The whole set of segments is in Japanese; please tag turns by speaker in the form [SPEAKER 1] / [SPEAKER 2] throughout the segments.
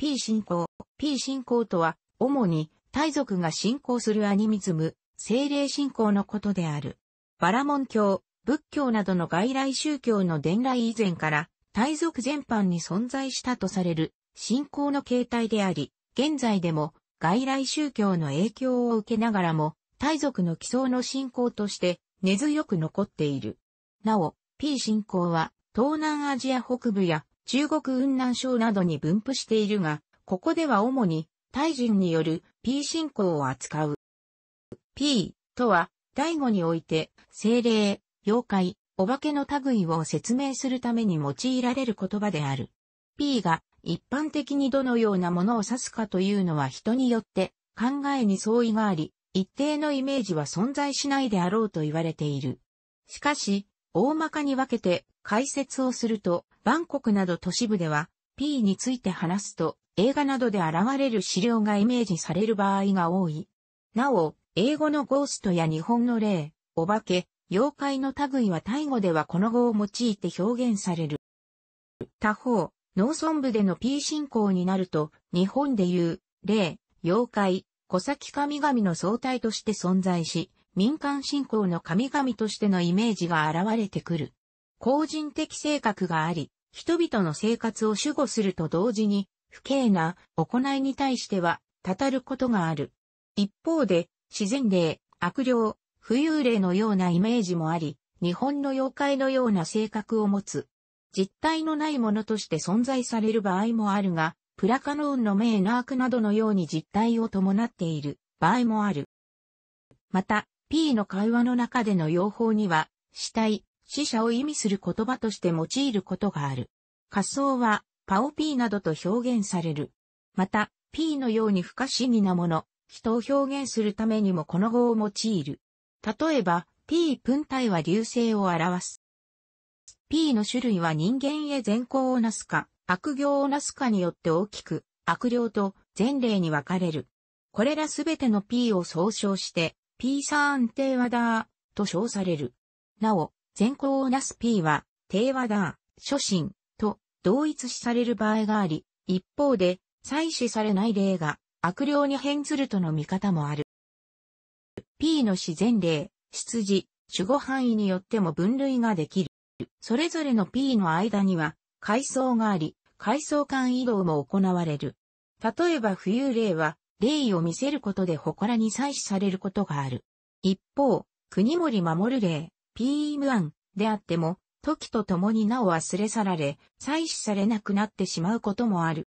[SPEAKER 1] P 信仰。P 信仰とは、主に、大族が信仰するアニミズム、精霊信仰のことである。バラモン教、仏教などの外来宗教の伝来以前から、大族全般に存在したとされる、信仰の形態であり、現在でも、外来宗教の影響を受けながらも、大族の基礎の信仰として、根強く残っている。なお、P 信仰は、東南アジア北部や中国雲南省などに分布しているが、ここでは主に、タイ人による P 信仰を扱う。P とは、第語において、精霊、妖怪、お化けの類を説明するために用いられる言葉である。P が一般的にどのようなものを指すかというのは人によって考えに相違があり、一定のイメージは存在しないであろうと言われている。しかし、大まかに分けて解説をすると、バンコクなど都市部では P について話すと映画などで現れる資料がイメージされる場合が多い。なお、英語のゴーストや日本の霊、お化け、妖怪の類はタイ語ではこの語を用いて表現される。他方、農村部での P 信仰になると、日本でいう、霊、妖怪、小崎神々の総体として存在し、民間信仰の神々としてのイメージが現れてくる。公人的性格があり、人々の生活を守護すると同時に、不敬な行いに対しては、たたることがある。一方で、自然霊、悪霊、浮遊霊のようなイメージもあり、日本の妖怪のような性格を持つ。実体のないものとして存在される場合もあるが、プラカノーンの名ナークなどのように実体を伴っている場合もある。また、P の会話の中での用法には、死体、死者を意味する言葉として用いることがある。仮想は、パオピーなどと表現される。また、P のように不可思議なもの、人を表現するためにもこの語を用いる。例えば、P 分体は流星を表す。P の種類は人間へ善行をなすか、悪行をなすかによって大きく、悪霊と善霊に分かれる。これらすべての P を総称して、P サーンテーワダーと称される。なお、先行をなす P は、定和だ、初心、と、同一視される場合があり、一方で、採取されない例が、悪霊に変ずるとの見方もある。P の自然例、出自、守護範囲によっても分類ができる。それぞれの P の間には、階層があり、階層間移動も行われる。例えば浮遊霊は、霊意を見せることで祠に採取されることがある。一方、国森守る霊、PM1 であっても、時とともになお忘れ去られ、採取されなくなってしまうこともある。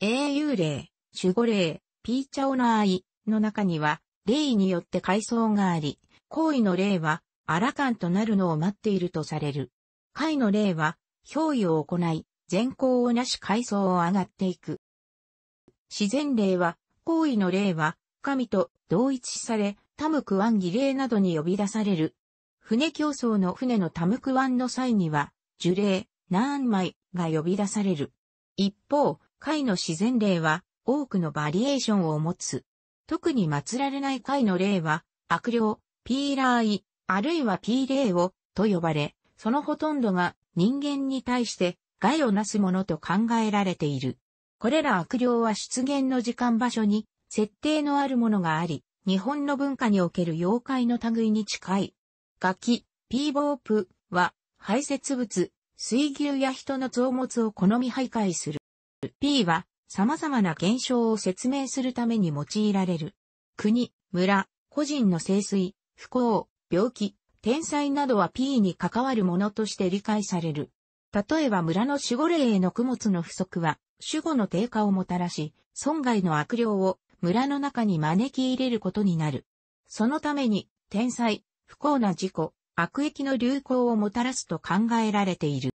[SPEAKER 1] 英雄霊、守護霊、ピーチャオナアイの中には、霊によって階層があり、行為の霊は、アラカンとなるのを待っているとされる。会の霊は、憑依を行い、善行をなし階層を上がっていく。自然霊は、行為の霊は、神と同一され、タムクワン儀礼などに呼び出される船競争の船のタムクワンの際には、樹齢、何枚が呼び出される。一方、貝の自然霊は多くのバリエーションを持つ。特に祀られない貝の霊は、悪霊、ピーラーイ、あるいはピーレーをと呼ばれ、そのほとんどが人間に対して害をなすものと考えられている。これら悪霊は出現の時間場所に設定のあるものがあり、日本の文化における妖怪の類に近いガキ、ピーボープは排泄物、水牛や人の臓物を好み徘徊する。P は様々な現象を説明するために用いられる。国、村、個人の生水、不幸、病気、天災などは P に関わるものとして理解される。例えば村の守護霊への供物の不足は、守護の低下をもたらし、損害の悪霊を村の中に招き入れることになる。そのために、天災、不幸な事故、悪役の流行をもたらすと考えられている。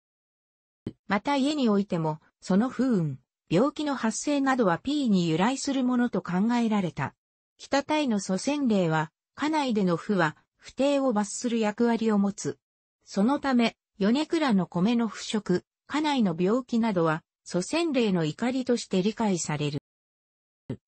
[SPEAKER 1] また家においても、その不運、病気の発生などは P に由来するものと考えられた。北タイの祖先霊は、家内での不は、不定を罰する役割を持つ。そのため、米倉の米の腐食、家内の病気などは、祖先霊の怒りとして理解される。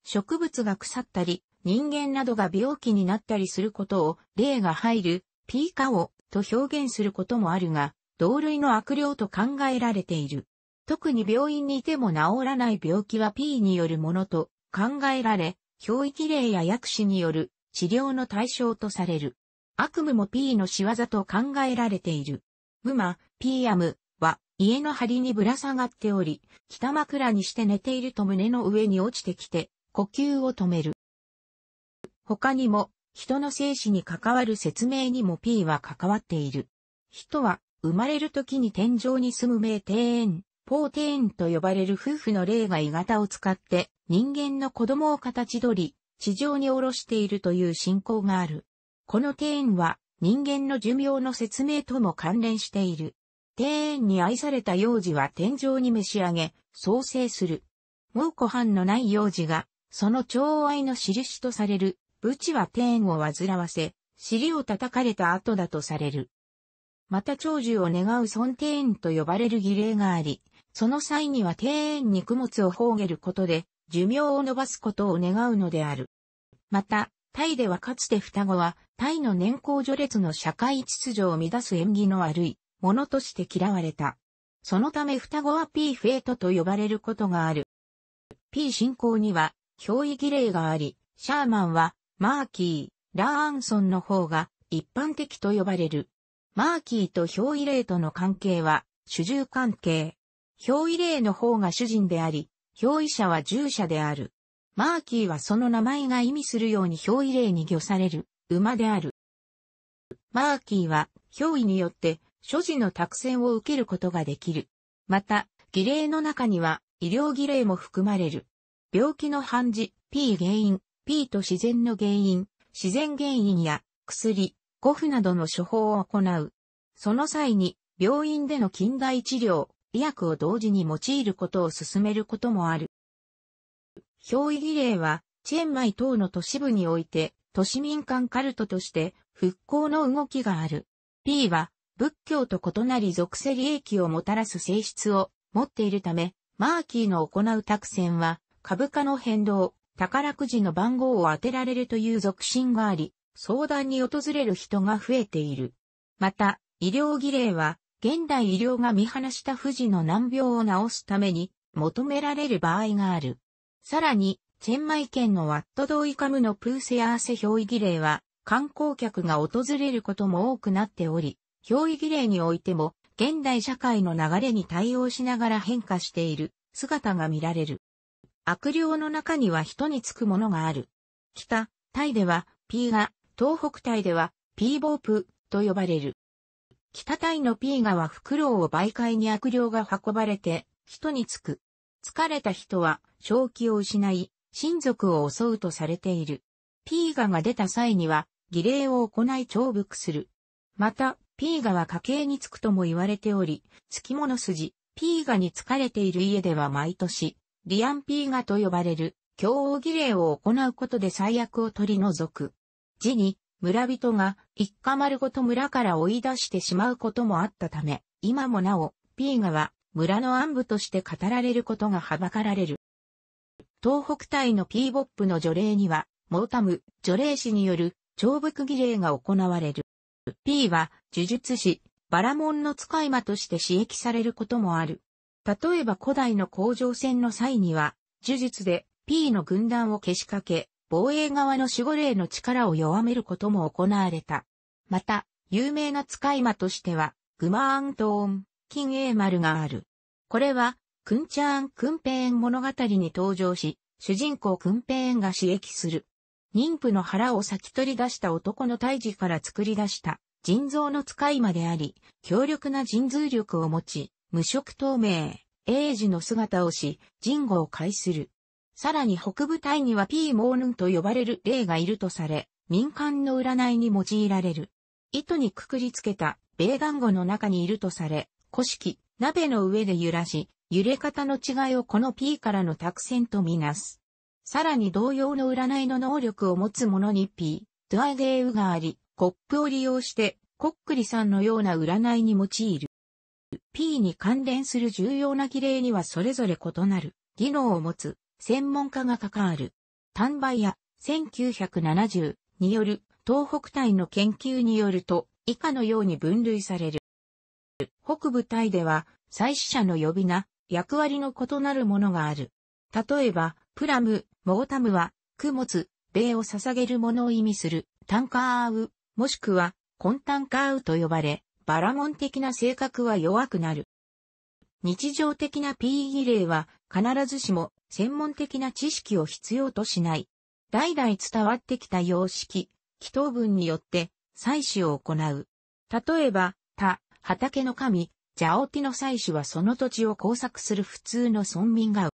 [SPEAKER 1] 植物が腐ったり、人間などが病気になったりすることを、例が入る、ピーカオと表現することもあるが、同類の悪霊と考えられている。特に病院にいても治らない病気は P によるものと考えられ、表域例や薬師による治療の対象とされる。悪夢も P の仕業と考えられている。馬マ、P アムは家の梁にぶら下がっており、北枕にして寝ていると胸の上に落ちてきて、呼吸を止める。他にも、人の生死に関わる説明にも P は関わっている。人は、生まれる時に天井に住む名庭園、ポーテーンと呼ばれる夫婦の霊が鋳型を使って、人間の子供を形取り、地上に下ろしているという信仰がある。この庭園は、人間の寿命の説明とも関連している。庭園に愛された幼児は天井に召し上げ、創生する。もう湖畔のない幼児が、その超愛の印とされるうちは天を煩わせ、尻を叩かれた後だとされる。また長寿を願う尊園と呼ばれる儀礼があり、その際には庭園に供物を放げることで、寿命を伸ばすことを願うのである。また、タイではかつて双子は、タイの年功序列の社会秩序を乱す縁起の悪いものとして嫌われた。そのため双子は P フェイトと呼ばれることがある。P 信仰には、憑依儀礼があり、シャーマンはマーキー、ラーアンソンの方が一般的と呼ばれる。マーキーと表依例との関係は主従関係。表依例の方が主人であり、表依者は従者である。マーキーはその名前が意味するように表依例に御される馬である。マーキーは表依によって所持の託戦を受けることができる。また、儀礼の中には医療儀礼も含まれる。病気の判事、P 原因、P と自然の原因、自然原因や薬、護膚などの処方を行う。その際に、病院での近代治療、医薬を同時に用いることを進めることもある。憑依儀礼は、チェンマイ等の都市部において、都市民間カルトとして、復興の動きがある。P は、仏教と異なり属性利益をもたらす性質を持っているため、マーキーの行う託宣は、株価の変動、宝くじの番号を当てられるという俗進があり、相談に訪れる人が増えている。また、医療儀礼は、現代医療が見放した富士の難病を治すために、求められる場合がある。さらに、チェンマイ県のワットドイカムのプーセアーセ表意儀礼は、観光客が訪れることも多くなっており、表意儀礼においても、現代社会の流れに対応しながら変化している姿が見られる。悪霊の中には人につくものがある。北、タイでは、ピーガ、東北タイでは、ピーボープ、と呼ばれる。北タイのピーガはフクロウを媒介に悪霊が運ばれて、人につく。疲れた人は、正気を失い、親族を襲うとされている。ピーガが出た際には、儀礼を行い長伏する。また、ピーガは家計につくとも言われており、月物筋、ピーガに疲れている家では毎年、リアンピーガと呼ばれる、共王儀礼を行うことで最悪を取り除く。時に、村人が一家丸ごと村から追い出してしまうこともあったため、今もなお、ピーガは村の暗部として語られることがはばかられる。東北隊のピーボップの除霊には、モータム、除霊師による長伏儀礼が行われる。ピーは、呪術師、バラモンの使い魔として刺激されることもある。例えば古代の甲状戦の際には、呪術で P の軍団を消しかけ、防衛側の守護霊の力を弱めることも行われた。また、有名な使い魔としては、グマーントーン、金英丸がある。これは、クンチャーン・クンペーン物語に登場し、主人公クンペーンが刺激する。妊婦の腹を先取り出した男の胎児から作り出した、腎臓の使い魔であり、強力な腎臓力を持ち、無色透明、英字の姿をし、人語を介する。さらに北部隊にはピーモーヌンと呼ばれる霊がいるとされ、民間の占いに用いられる。糸にくくりつけた、米団語の中にいるとされ、古式、鍋の上で揺らし、揺れ方の違いをこの P からの託戦とみなす。さらに同様の占いの能力を持つ者に P、ドアゲーウがあり、コップを利用して、コックリさんのような占いに用いる。P に関連する重要な儀礼にはそれぞれ異なる技能を持つ専門家が関わる。丹売や1970による東北隊の研究によると以下のように分類される。北部隊では祭祀者の呼び名、役割の異なるものがある。例えば、プラム、モータムは、供物、米を捧げるものを意味する、タンカーウ、もしくは、コンタンカーウと呼ばれ、バラモン的な性格は弱くなる。日常的な P 儀礼は必ずしも専門的な知識を必要としない。代々伝わってきた様式、祈祷文によって祭祀を行う。例えば、他、畑の神、ジャオティの祭祀はその土地を工作する普通の村民が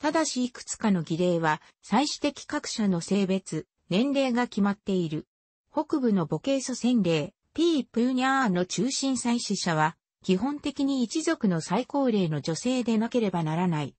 [SPEAKER 1] ただしいくつかの儀礼は、祭祀的各社の性別、年齢が決まっている。北部の母系祖先例、ー・プーニャーの中心祭祀者は、基本的に一族の最高齢の女性でなければならない。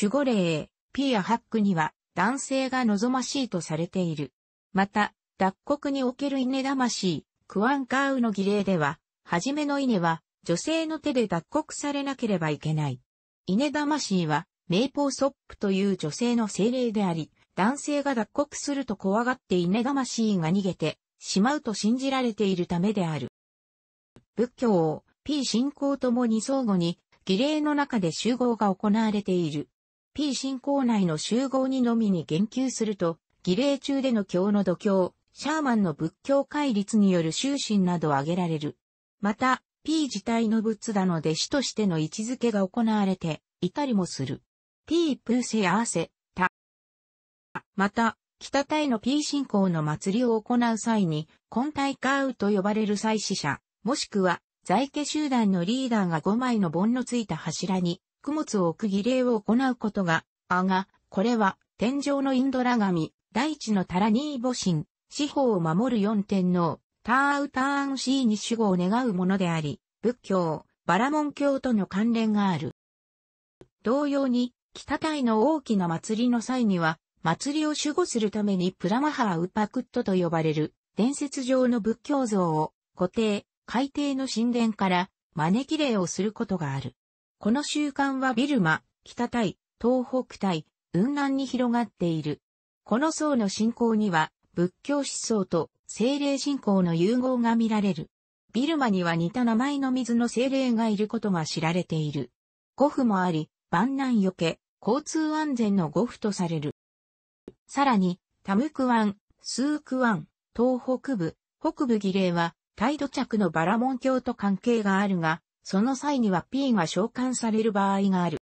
[SPEAKER 1] 守護霊、ーア・ハックには、男性が望ましいとされている。また、脱穀における稲魂、クワンカウの儀礼では、初めの稲は、女性の手で脱穀されなければいけない。稲魂は、メイポーソップという女性の精霊であり、男性が脱穀すると怖がって稲魂が逃げて、しまうと信じられているためである。仏教を P 信仰ともに相互に儀礼の中で集合が行われている。P 信仰内の集合にのみに言及すると、儀礼中での教の度胸、シャーマンの仏教戒律による修身など挙げられる。また、P 自体の仏陀の弟子としての位置づけが行われていたりもする。P プーセアーセ、タ。また、北タイの P 信仰の祭りを行う際に、タイカウと呼ばれる祭祀者、もしくは、在家集団のリーダーが5枚の盆のついた柱に、供物を置く儀礼を行うことが、あが、これは、天上のインドラ神、大地のタラニー母神、四方を守る四天皇、ターウターンシーに守護を願うものであり、仏教、バラモン教との関連がある。同様に、北タイの大きな祭りの際には、祭りを守護するためにプラマハーウパクットと呼ばれる伝説上の仏教像を固定、海底の神殿から招き礼をすることがある。この習慣はビルマ、北タイ、東北タイ、雲南に広がっている。この層の信仰には仏教思想と精霊信仰の融合が見られる。ビルマには似た名前の水の精霊がいることが知られている。五府もあり、万難よけ、交通安全の五府とされる。さらに、タムクワン、スークワン、東北部、北部儀礼は、態度着のバラモン教と関係があるが、その際には P が召喚される場合がある。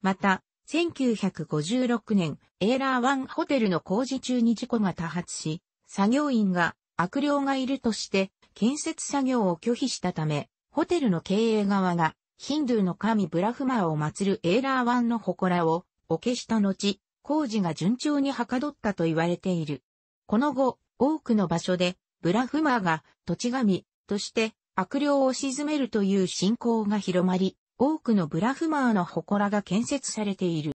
[SPEAKER 1] また、1956年、エーラーワンホテルの工事中に事故が多発し、作業員が悪霊がいるとして、建設作業を拒否したため、ホテルの経営側が、ヒンドゥーの神ブラフマーを祀るエーラーンの祠を、お消した後、工事が順調にはかどったと言われている。この後、多くの場所で、ブラフマーが土地神として悪霊を鎮めるという信仰が広まり、多くのブラフマーの祠が建設されている。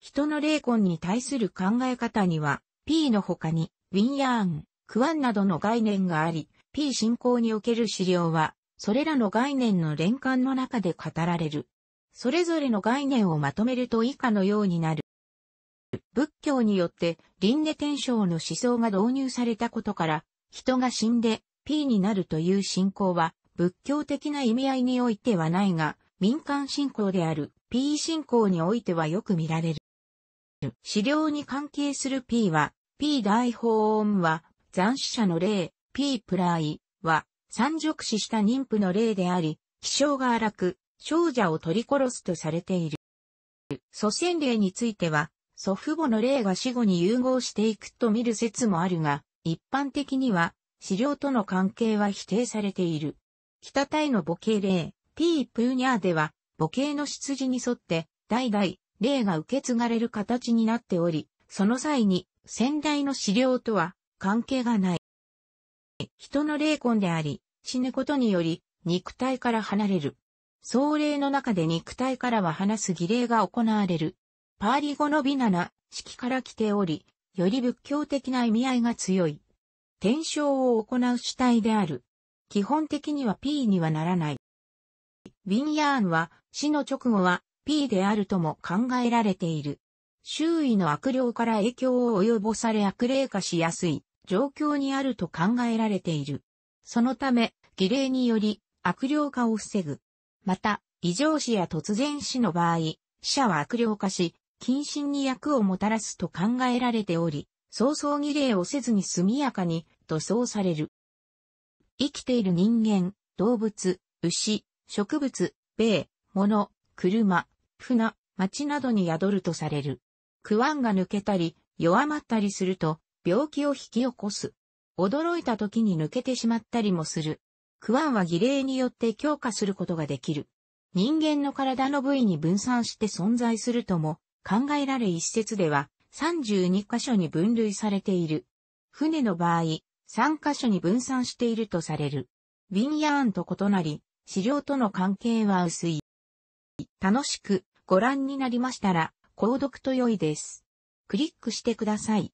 [SPEAKER 1] 人の霊魂に対する考え方には、P の他に、ウィンヤーン、クワンなどの概念があり、P 信仰における資料は、それらの概念の連関の中で語られる。それぞれの概念をまとめると以下のようになる。仏教によって輪廻転生の思想が導入されたことから、人が死んで P になるという信仰は、仏教的な意味合いにおいてはないが、民間信仰である P 信仰においてはよく見られる。資料に関係する P は、P 大法音は、残死者の霊、P プライは、三熟死した妊婦の霊であり、気性が荒く、少女を取り殺すとされている。祖先霊については、祖父母の霊が死後に融合していくと見る説もあるが、一般的には、資料との関係は否定されている。北タの母系霊、ピープーニャーでは、母系の出自に沿って、代々、霊が受け継がれる形になっており、その際に、先代の資料とは関係がない。人の霊魂であり、死ぬことにより、肉体から離れる。総霊の中で肉体からは離す儀礼が行われる。パーリ語のビナナ、式から来ており、より仏教的な意味合いが強い。転生を行う主体である。基本的には P にはならない。ウィンヤーンは死の直後は P であるとも考えられている。周囲の悪霊から影響を及ぼされ悪霊化しやすい状況にあると考えられている。そのため、儀礼により悪霊化を防ぐ。また、異常死や突然死の場合、死者は悪霊化し、謹慎に役をもたらすと考えられており、早々儀礼をせずに速やかに、塗装される。生きている人間、動物、牛、植物、米、物、車、船、町などに宿るとされる。クワンが抜けたり、弱まったりすると、病気を引き起こす。驚いた時に抜けてしまったりもする。クワンは儀礼によって強化することができる。人間の体の部位に分散して存在するとも考えられ一節では32箇所に分類されている。船の場合、3箇所に分散しているとされる。ビンヤーンと異なり、資料との関係は薄い。楽しくご覧になりましたら、購読と良いです。クリックしてください。